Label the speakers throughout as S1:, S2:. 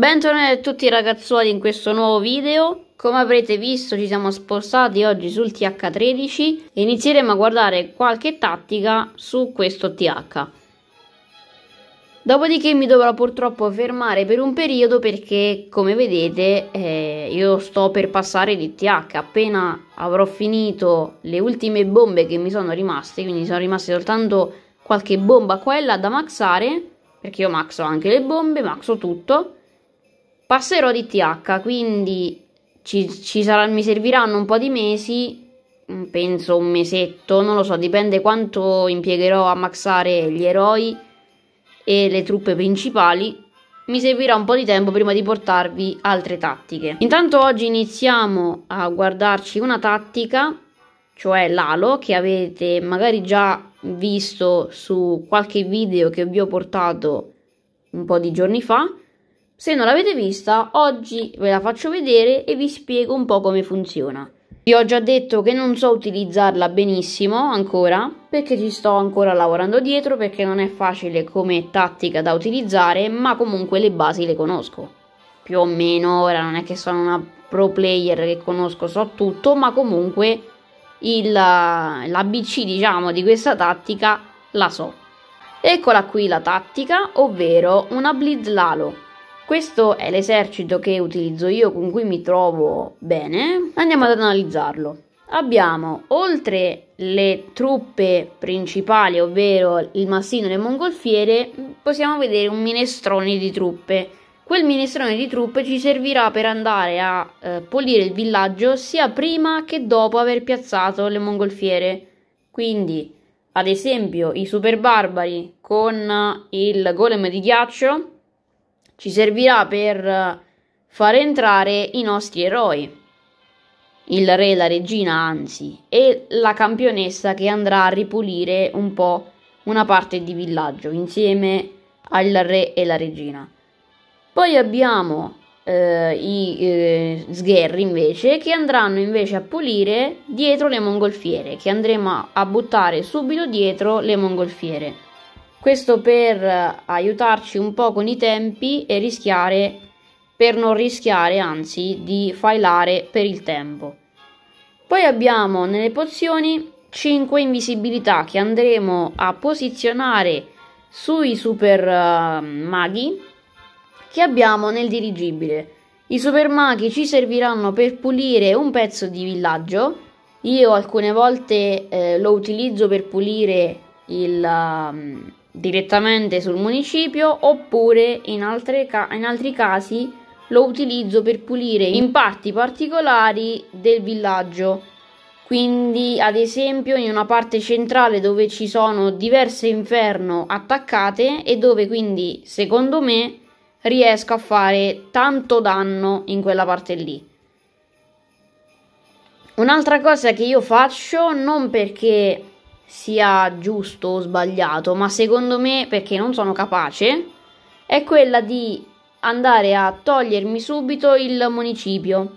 S1: Bentornati a tutti ragazzuoli in questo nuovo video come avrete visto ci siamo spostati oggi sul TH13 e inizieremo a guardare qualche tattica su questo TH dopodiché mi dovrò purtroppo fermare per un periodo perché come vedete eh, io sto per passare di TH appena avrò finito le ultime bombe che mi sono rimaste quindi sono rimaste soltanto qualche bomba qua e là da maxare perché io maxo anche le bombe, maxo tutto passerò di TH, quindi ci, ci sarà, mi serviranno un po' di mesi, mm, penso un mesetto, non lo so, dipende quanto impiegherò a maxare gli eroi e le truppe principali. Mi servirà un po' di tempo prima di portarvi altre tattiche. Intanto oggi iniziamo a guardarci una tattica, cioè l'alo, che avete magari già visto su qualche video che vi ho portato un po' di giorni fa se non l'avete vista, oggi ve la faccio vedere e vi spiego un po' come funziona. Vi ho già detto che non so utilizzarla benissimo ancora, perché ci sto ancora lavorando dietro, perché non è facile come tattica da utilizzare, ma comunque le basi le conosco. Più o meno, ora non è che sono una pro player che conosco, so tutto, ma comunque il, l'ABC diciamo di questa tattica la so. Eccola qui la tattica, ovvero una blitz lalo. Questo è l'esercito che utilizzo io, con cui mi trovo bene. Andiamo ad analizzarlo. Abbiamo, oltre le truppe principali, ovvero il Massino e le mongolfiere, possiamo vedere un minestrone di truppe. Quel minestrone di truppe ci servirà per andare a eh, pulire il villaggio sia prima che dopo aver piazzato le mongolfiere. Quindi, ad esempio, i super barbari con il golem di ghiaccio ci servirà per far entrare i nostri eroi, il re, e la regina anzi, e la campionessa che andrà a ripulire un po' una parte di villaggio insieme al re e la regina. Poi abbiamo eh, i eh, sgherri invece che andranno invece a pulire dietro le mongolfiere, che andremo a buttare subito dietro le mongolfiere. Questo per aiutarci un po' con i tempi e rischiare, per non rischiare anzi, di failare per il tempo. Poi abbiamo nelle pozioni 5 invisibilità che andremo a posizionare sui super uh, maghi che abbiamo nel dirigibile. I super maghi ci serviranno per pulire un pezzo di villaggio. Io alcune volte eh, lo utilizzo per pulire il, uh, direttamente sul municipio oppure in, ca- in altri casi lo utilizzo per pulire in parti particolari del villaggio quindi ad esempio in una parte centrale dove ci sono diverse inferno attaccate e dove quindi secondo me riesco a fare tanto danno in quella parte lì. Un'altra cosa che io faccio non perché sia giusto o sbagliato, ma secondo me, perché non sono capace, è quella di andare a togliermi subito il municipio.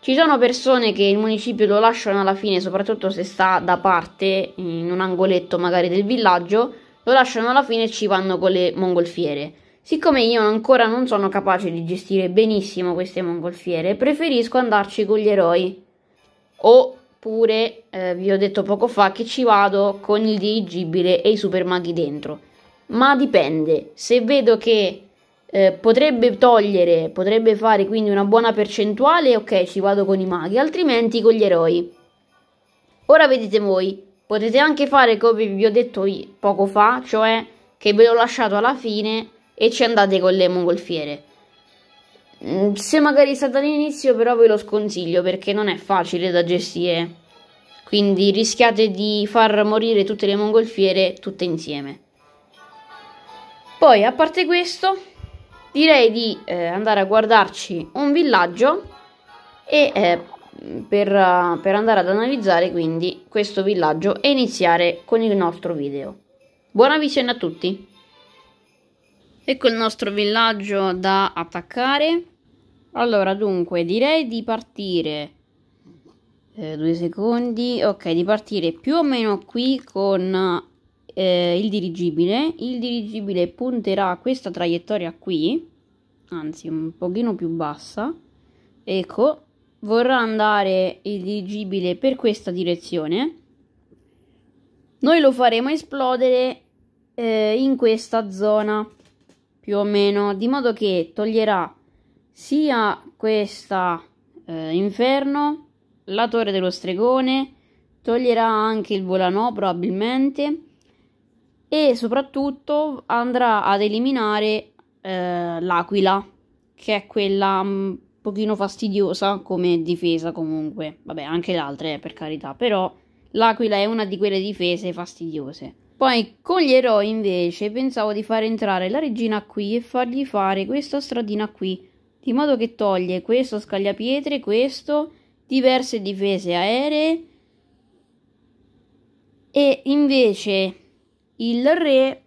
S1: Ci sono persone che il municipio lo lasciano alla fine, soprattutto se sta da parte, in un angoletto magari del villaggio, lo lasciano alla fine e ci vanno con le mongolfiere. Siccome io ancora non sono capace di gestire benissimo queste mongolfiere, preferisco andarci con gli eroi. O oppure eh, vi ho detto poco fa che ci vado con il dirigibile e i super maghi dentro. Ma dipende, se vedo che eh, potrebbe togliere, potrebbe fare quindi una buona percentuale, ok, ci vado con i maghi, altrimenti con gli eroi. Ora vedete voi, potete anche fare come vi ho detto poco fa, cioè che ve l'ho lasciato alla fine e ci andate con le mongolfiere. Mm, se magari sta dall'inizio però ve lo sconsiglio perché non è facile da gestire. Quindi rischiate di far morire tutte le mongolfiere tutte insieme. Poi a parte questo direi di eh, andare a guardarci un villaggio e eh, per, uh, per andare ad analizzare quindi questo villaggio e iniziare con il nostro video. Buona visione a tutti! Ecco il nostro villaggio da attaccare. Allora, dunque, direi di partire. Eh, due secondi. Ok, di partire più o meno qui con eh, il dirigibile. Il dirigibile punterà questa traiettoria qui, anzi un pochino più bassa. Ecco, vorrà andare il dirigibile per questa direzione. Noi lo faremo esplodere eh, in questa zona, più o meno, di modo che toglierà sia questa eh, Inferno, la Torre dello Stregone, toglierà anche il Volano probabilmente e soprattutto andrà ad eliminare eh, l'Aquila, che è quella un mm, pochino fastidiosa come difesa comunque. Vabbè, anche le altre eh, per carità, però l'Aquila è una di quelle difese fastidiose. Poi con gli eroi invece pensavo di far entrare la regina qui e fargli fare questa stradina qui di modo che toglie questo scagliapietre, questo, diverse difese aeree e invece il re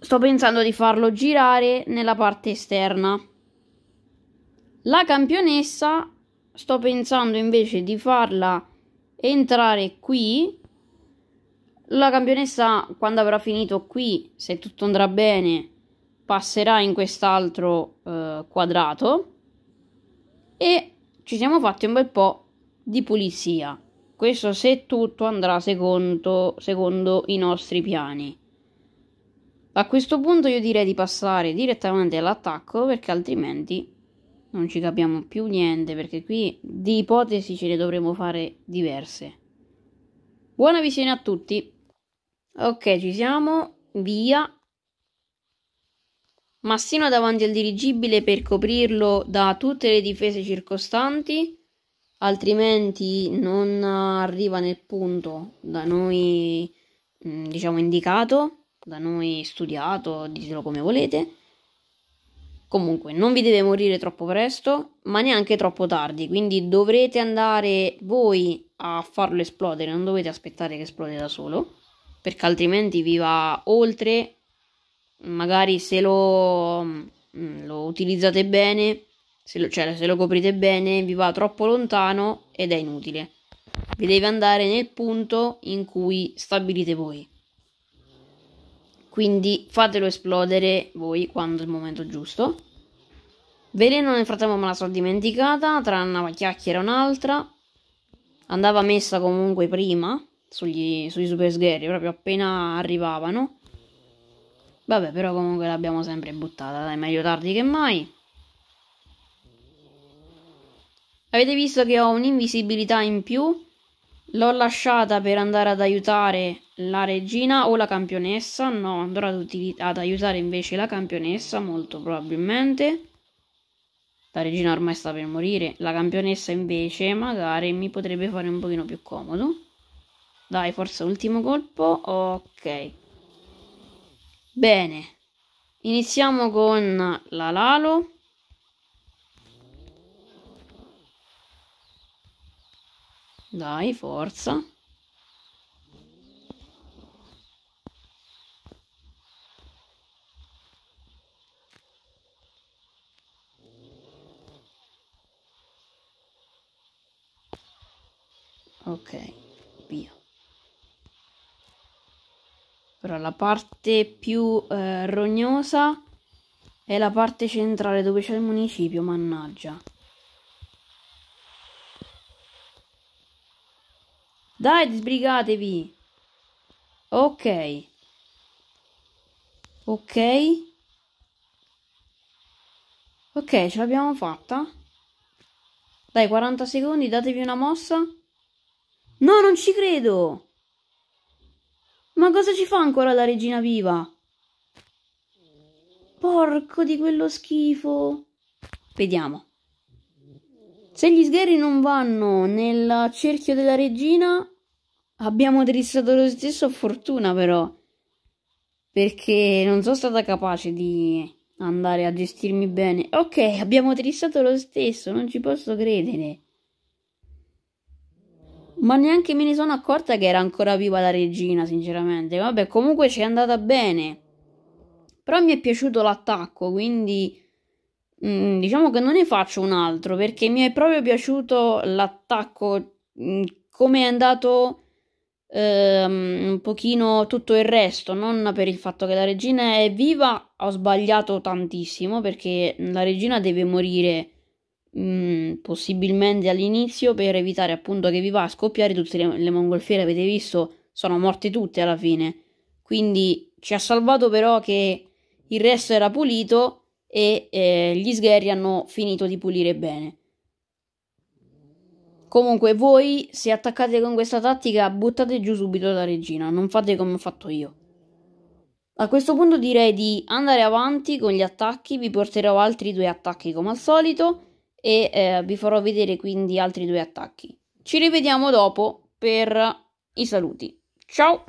S1: sto pensando di farlo girare nella parte esterna. La campionessa sto pensando invece di farla entrare qui. La campionessa quando avrà finito qui, se tutto andrà bene, passerà in quest'altro eh, quadrato e ci siamo fatti un bel po' di pulizia. Questo se tutto andrà secondo, secondo i nostri piani. A questo punto io direi di passare direttamente all'attacco perché altrimenti non ci capiamo più niente perché qui di ipotesi ce ne dovremo fare diverse. Buona visione a tutti. Ok, ci siamo. Via. Massino davanti al dirigibile per coprirlo da tutte le difese circostanti, altrimenti non arriva nel punto da noi mm, diciamo indicato, da noi studiato, ditelo come volete. Comunque, non vi deve morire troppo presto, ma neanche troppo tardi, quindi dovrete andare voi a farlo esplodere, non dovete aspettare che esplode da solo, perché altrimenti vi va oltre magari se lo, mm, lo utilizzate bene, se lo, cioè se lo coprite bene, vi va troppo lontano ed è inutile. Vi deve andare nel punto in cui stabilite voi. Quindi fatelo esplodere voi quando è il momento giusto. Veleno nel frattempo me la sono dimenticata, tra una chiacchiera e un'altra. Andava messa comunque prima sugli, sugli super sgherri, proprio appena arrivavano. Vabbè, però comunque l'abbiamo sempre buttata, dai, meglio tardi che mai. Avete visto che ho un'invisibilità in più? L'ho lasciata per andare ad aiutare la regina o la campionessa? No, andrò ad, ad aiutare invece la campionessa, molto probabilmente. La regina ormai sta per morire, la campionessa invece magari mi potrebbe fare un pochino più comodo. Dai, forse ultimo colpo. Ok, Bene, iniziamo con la Lalo. Dai, forza. la parte più eh, rognosa è la parte centrale dove c'è il municipio, mannaggia. Dai, sbrigatevi. Ok. Ok. Ok, ce l'abbiamo fatta. Dai, 40 secondi, datevi una mossa. No, non ci credo. Ma cosa ci fa ancora la regina viva? Porco di quello schifo. Vediamo. Se gli sgherri non vanno nel cerchio della regina, abbiamo drizzato lo stesso fortuna però. Perché non sono stata capace di andare a gestirmi bene. Ok, abbiamo trissato lo stesso, non ci posso credere. Ma neanche me ne sono accorta che era ancora viva la regina, sinceramente. Vabbè, comunque ci è andata bene. Però mi è piaciuto l'attacco, quindi mh, mm, diciamo che non ne faccio un altro, perché mi è proprio piaciuto l'attacco, mm, come è andato ehm, un pochino tutto il resto, non per il fatto che la regina è viva, ho sbagliato tantissimo, perché la regina deve morire Mm, possibilmente all'inizio per evitare appunto che vi va a scoppiare tutte le, le, mongolfiere avete visto sono morte tutte alla fine quindi ci ha salvato però che il resto era pulito e eh, gli sgherri hanno finito di pulire bene comunque voi se attaccate con questa tattica buttate giù subito la regina non fate come ho fatto io a questo punto direi di andare avanti con gli attacchi vi porterò altri due attacchi come al solito e eh, vi farò vedere quindi altri due attacchi. Ci rivediamo dopo per i saluti. Ciao!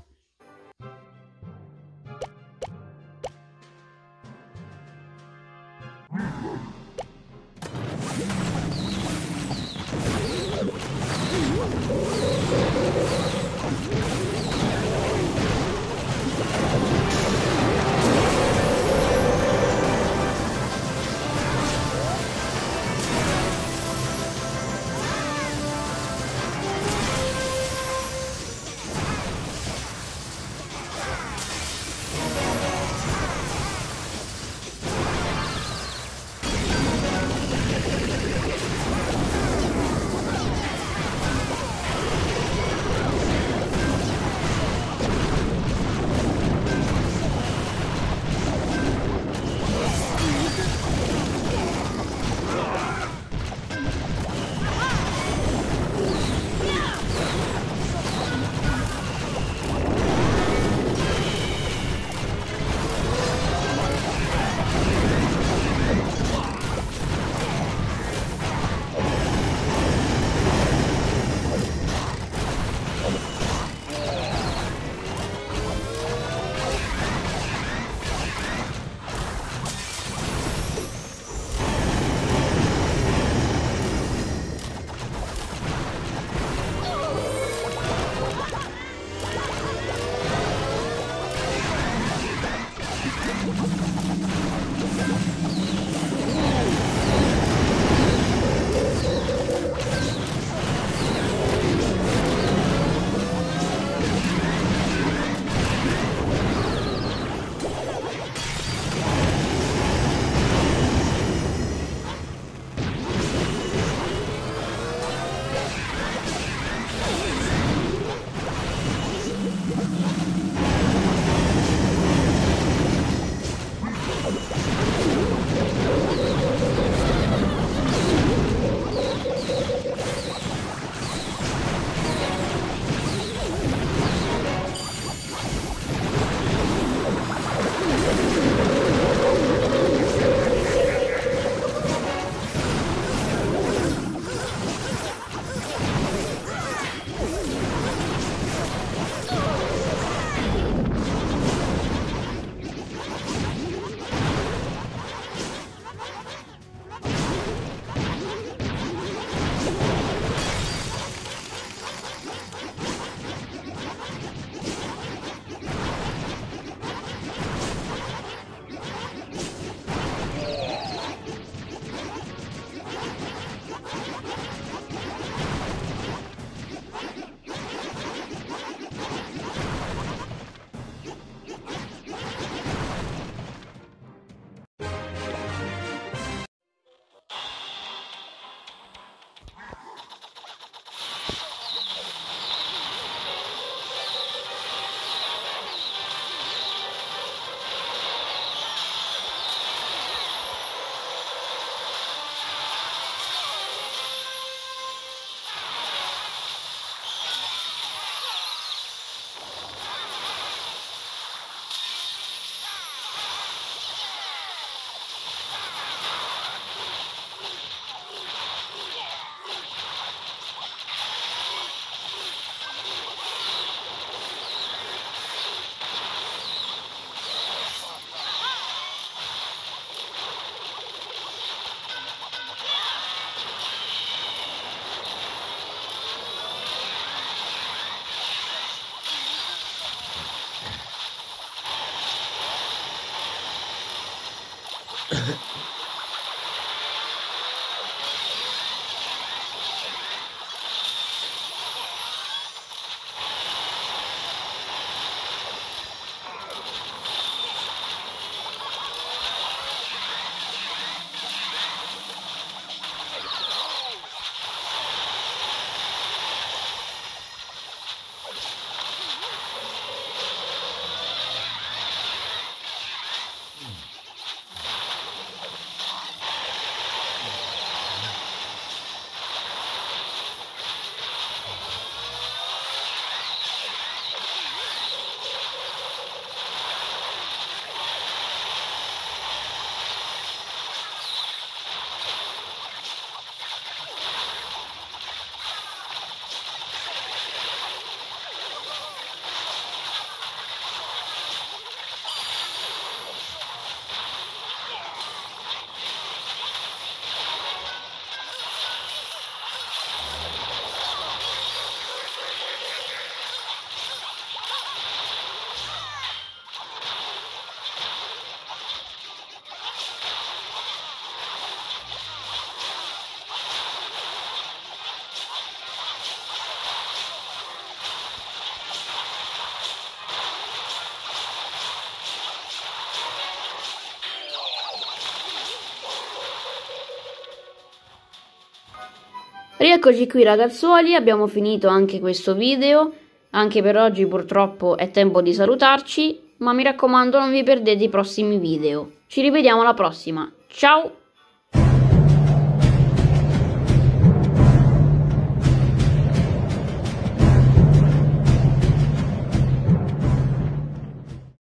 S1: Rieccoci qui ragazzuoli, abbiamo finito anche questo video, anche per oggi purtroppo è tempo di salutarci, ma mi raccomando non vi perdete i prossimi video. Ci rivediamo alla prossima, ciao!